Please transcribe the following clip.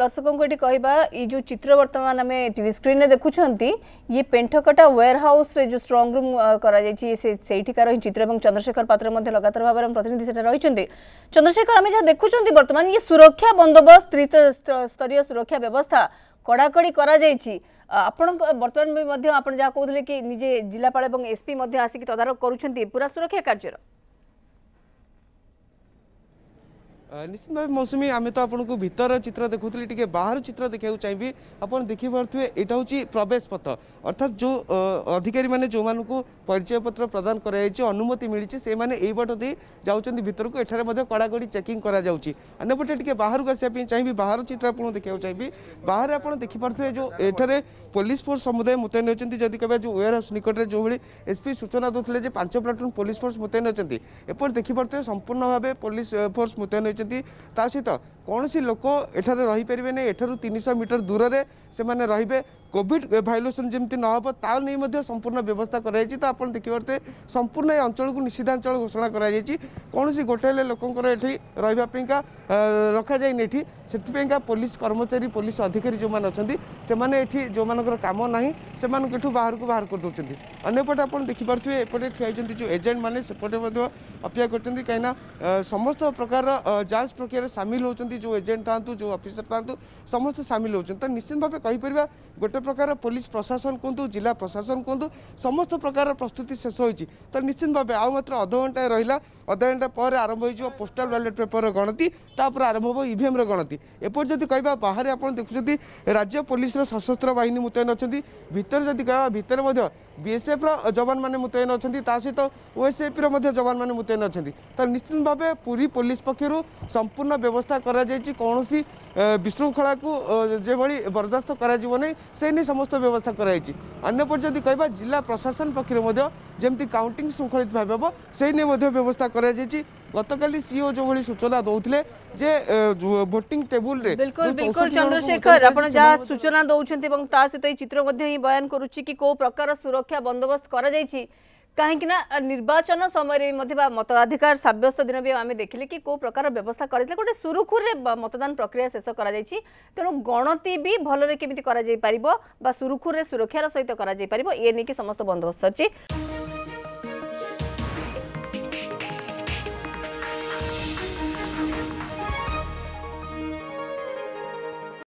ଦର୍ଶକଙ୍କୁ ଏଠି କହିବା ଏଇ ଯେଉଁ ଚିତ୍ର ବର୍ତ୍ତମାନ ଆମେ ଟିଭି ସ୍କ୍ରିନ୍ରେ ଦେଖୁଛନ୍ତି ଇଏ ପେଣ୍ଠକଟା ୱେୟାର ହାଉସ୍ରେ ଯେଉଁ ଷ୍ଟ୍ରଙ୍ଗ ରୁମ୍ କରାଯାଇଛି ସେଇଠିକାର ହିଁ ଚିତ୍ର ଏବଂ ଚନ୍ଦ୍ରଶେଖର ପାତ୍ର ମଧ୍ୟ ଲଗାତାର ଭାବରେ ଆମ ପ୍ରତିନିଧି ସେଠାରେ ରହିଛନ୍ତି ଚନ୍ଦ୍ରଶେଖର ଆମେ ଯାହା ଦେଖୁଛନ୍ତି ବର୍ତ୍ତମାନ ଇଏ ସୁରକ୍ଷା ବନ୍ଦୋବସ୍ତ ତ୍ରିସ୍ତରୀୟ ସୁରକ୍ଷା ବ୍ୟବସ୍ଥା କଡ଼ାକଡ଼ି କରାଯାଇଛି ଆପଣଙ୍କ ବର୍ତ୍ତମାନ ବି ମଧ୍ୟ ଆପଣ ଯାହା କହୁଥିଲେ କି ନିଜେ ଜିଲ୍ଲାପାଳ ଏବଂ ଏସ୍ପି ମଧ୍ୟ ଆସିକି ତଦାରଖ କରୁଛନ୍ତି ପୁରା ସୁରକ୍ଷା କାର୍ଯ୍ୟର নিশ্চিত ভাবে মৌসুমী আমি তো আপনার ভিতর চিত্র দেখুলি টিকি বাহার চিত্র দেখা চাইবি আপনার দেখি দেখিপারে এটা হচ্ছে প্রবেশ পথ অর্থাৎ যে অধিকারী মানে যে পরিচয়পত্র প্রদান করা হয়েছে অনুমতি মিছে সে মানে এই বট দিয়ে যাচ্ছেন ভিতরক এখানে কড়াকড়ি চেকিং করা যাচ্ছে অন্যপটে টিকি বাহারক আসবে চাইবি বাহার চিত্র আপনার দেখা চাইবি বাহার আপনার দেখি দেখিপারে যে এখানে পুলিশ ফোর্স সমুদায় মোতায়ন হয়েছেন যদি কেবে যে ওয়ার হাউস নিকটে যেভাবে এসপি সূচনা দেলে যে পাঁচ প্লাটুন পুলিশ ফোর্স মোতায়ন অনেক এপর দেখিপারে সম্পূর্ণ ভাবে পুলিশ ফোর্স মোতায়ন হয়েছে ଅଛନ୍ତି ତା ସହିତ କୌଣସି ଲୋକ ଏଠାରେ ରହିପାରିବେ ନାହିଁ ଏଠାରୁ ତିନିଶହ ମିଟର ଦୂରରେ ସେମାନେ ରହିବେ କୋଭିଡ଼୍ ଭାଇଲେସନ୍ ଯେମିତି ନ ହେବ ତା ନେଇ ମଧ୍ୟ ସମ୍ପୂର୍ଣ୍ଣ ବ୍ୟବସ୍ଥା କରାଯାଇଛି ତ ଆପଣ ଦେଖିପାରୁଥିବେ ସମ୍ପୂର୍ଣ୍ଣ ଏ ଅଞ୍ଚଳକୁ ନିଷିଦ୍ଧାଞ୍ଚଳ ଘୋଷଣା କରାଯାଇଛି କୌଣସି ଗୋଟେ ହେଲେ ଲୋକଙ୍କର ଏଠି ରହିବା ପାଇଁକା ରଖାଯାଇନି ଏଠି ସେଥିପାଇଁକା ପୋଲିସ କର୍ମଚାରୀ ପୋଲିସ ଅଧିକାରୀ ଯେଉଁମାନେ ଅଛନ୍ତି ସେମାନେ ଏଠି ଯେଉଁମାନଙ୍କର କାମ ନାହିଁ ସେମାନଙ୍କୁ ଏଠୁ ବାହାରକୁ ବାହାର କରିଦେଉଛନ୍ତି ଅନ୍ୟପଟେ ଆପଣ ଦେଖିପାରୁଥିବେ ଏପଟେ ଠିଆ ହୋଇଛନ୍ତି ଯେଉଁ ଏଜେଣ୍ଟମାନେ ସେପଟେ ମଧ୍ୟ ଅପେକ୍ଷା କରିଛନ୍ତି କାହିଁକିନା ସମସ୍ତ ପ୍ରକାରର ଯାଞ୍ଚ ପ୍ରକ୍ରିୟାରେ ସାମିଲ ହେଉଛନ୍ତି ଯେଉଁ ଏଜେଣ୍ଟ ଥାନ୍ତୁ ଯେଉଁ ଅଫିସର ଥାନ୍ତୁ ସମସ୍ତେ ସାମିଲ ହେଉଛନ୍ତି ତ ନିଶ୍ଚିତ ଭାବେ କହିପାରିବା ଗୋଟେ ପ୍ରକାର ପୋଲିସ ପ୍ରଶାସନ କୁହନ୍ତୁ ଜିଲ୍ଲା ପ୍ରଶାସନ କୁହନ୍ତୁ ସମସ୍ତ ପ୍ରକାରର ପ୍ରସ୍ତୁତି ଶେଷ ହୋଇଛି ତ ନିଶ୍ଚିତ ଭାବେ ଆଉ ମାତ୍ର ଅଧଘଣ୍ଟା ରହିଲା ଅଧଘଣ୍ଟା ପରେ ଆରମ୍ଭ ହୋଇଯିବ ପୋଷ୍ଟାଲ ବ୍ୟାଲେଟ୍ ପେପରର ଗଣତି ତାପରେ ଆରମ୍ଭ ହେବ ଇଭିଏମ୍ର e ଗଣତି ଏପଟେ ଯଦି କହିବା ବାହାରେ ଆପଣ ଦେଖୁଛନ୍ତି ରାଜ୍ୟ ପୋଲିସର ସଶସ୍ତ୍ର ବାହିନୀ ମୁତୟନ ଅଛନ୍ତି ଭିତରେ ଯଦି କହିବା ଭିତରେ ମଧ୍ୟ ବିଏସ୍ଏଫ୍ର ଯବାନମାନେ ମୁତୟନ ଅଛନ୍ତି ତା ସହିତ ଓଏସ୍ଏଫ୍ର ମଧ୍ୟ ଯବାନମାନେ ମୁତୟନ ଅଛନ୍ତି ତ ନିଶ୍ଚିତ ଭାବେ ପୁରୀ ପୋଲିସ ପକ୍ଷରୁ संपूर्ण व्यवस्था करा जायची कोणसी को जे भली बरदाश्त करा समस्त व्यवस्था करायची अन्य पर जदी जिल्हा प्रशासन पखरे मध्ये जेमती काउंटिंग सुंखलित भाव सेनी मध्ये व्यवस्था करा जायची गतकाली e सीओ जो भली सूचना दौले जे भोटिंग टेबुल चंद्रशेखर आपण जा सूचना दोउछन चित्र बयान करूची की को प्रकार सुरक्षा बंदोबस्त करा କାହିଁକିନା ନିର୍ବାଚନ ସମୟରେ ବି ମଧ୍ୟ ବା ମତାଧିକାର ସାବ୍ୟସ୍ତ ଦିନ ବି ଆମେ ଦେଖିଲେ କି କେଉଁ ପ୍ରକାର ବ୍ୟବସ୍ଥା କରିଥିଲେ ଗୋଟେ ସୁରୁଖୁରୁରେ ମତଦାନ ପ୍ରକ୍ରିୟା ଶେଷ କରାଯାଇଛି ତେଣୁ ଗଣତି ବି ଭଲରେ କେମିତି କରାଯାଇପାରିବ ବା ସୁରୁଖୁରୁରେ ସୁରକ୍ଷାର ସହିତ କରାଯାଇପାରିବ ଏ ନେଇକି ସମସ୍ତ ବନ୍ଦୋବସ୍ତ ଅଛି